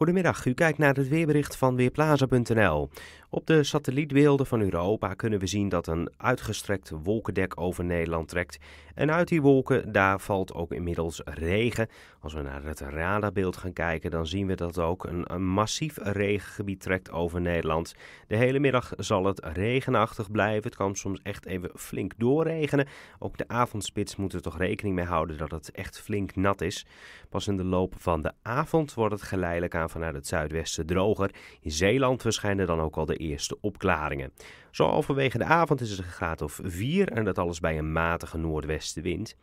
Goedemiddag, u kijkt naar het weerbericht van Weerplaza.nl. Op de satellietbeelden van Europa kunnen we zien dat een uitgestrekt wolkendek over Nederland trekt. En uit die wolken, daar valt ook inmiddels regen. Als we naar het radarbeeld gaan kijken, dan zien we dat ook een, massief regengebied trekt over Nederland. De hele middag zal het regenachtig blijven. Het kan soms echt even flink doorregenen. Ook de avondspits moeten er toch rekening mee houden dat het echt flink nat is. Pas in de loop van de avond wordt het geleidelijk aan vanuit het zuidwesten droger. In Zeeland verschijnen dan ook al de eerste opklaringen. Zo overwege de avond is het een graad of 4 en dat alles bij een matige noordwestenwind.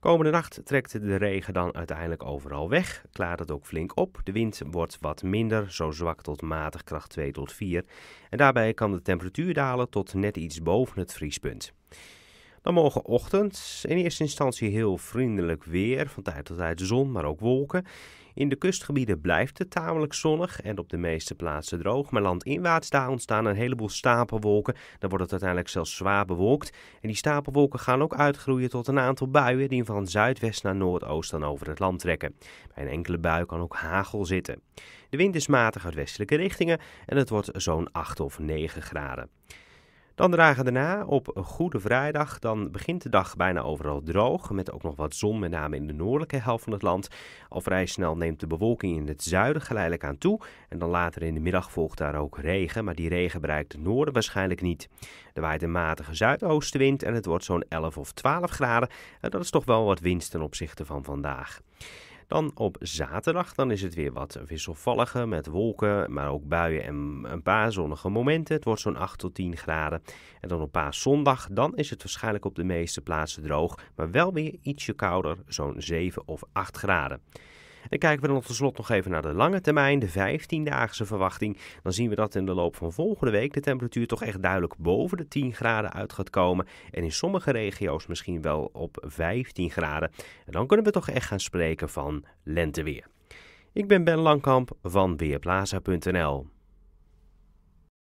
Komende nacht trekt de regen dan uiteindelijk overal weg, klaart het ook flink op. De wind wordt wat minder, zo zwak tot matig kracht 2 tot 4. En daarbij kan de temperatuur dalen tot net iets boven het vriespunt. Dan morgenochtend in eerste instantie heel vriendelijk weer, van tijd tot tijd zon, maar ook wolken. In de kustgebieden blijft het tamelijk zonnig en op de meeste plaatsen droog. Maar landinwaarts daar ontstaan een heleboel stapelwolken. Dan wordt het uiteindelijk zelfs zwaar bewolkt. En die stapelwolken gaan ook uitgroeien tot een aantal buien die van zuidwest naar noordoost dan over het land trekken. Bij een enkele bui kan ook hagel zitten. De wind is matig uit westelijke richtingen en het wordt zo'n 8 of 9 graden. Dan dragen dagen daarna, op Goede Vrijdag, dan begint de dag bijna overal droog, met ook nog wat zon, met name in de noordelijke helft van het land. Al vrij snel neemt de bewolking in het zuiden geleidelijk aan toe en dan later in de middag volgt daar ook regen, maar die regen bereikt het noorden waarschijnlijk niet. Er waait een matige zuidoostenwind en het wordt zo'n 11 of 12 graden en dat is toch wel wat winst ten opzichte van vandaag. Dan op zaterdag dan is het weer wat wisselvalliger met wolken, maar ook buien en een paar zonnige momenten. Het wordt zo'n 8 tot 10 graden. En dan op paaszondag dan is het waarschijnlijk op de meeste plaatsen droog, maar wel weer ietsje kouder, zo'n 7 of 8 graden. Dan kijken we dan tot nog even naar de lange termijn, de 15-daagse verwachting. Dan zien we dat in de loop van volgende week de temperatuur toch echt duidelijk boven de 10 graden uit gaat komen. En in sommige regio's misschien wel op 15 graden. En dan kunnen we toch echt gaan spreken van lenteweer. Ik ben Ben Langkamp van Weerplaza.nl.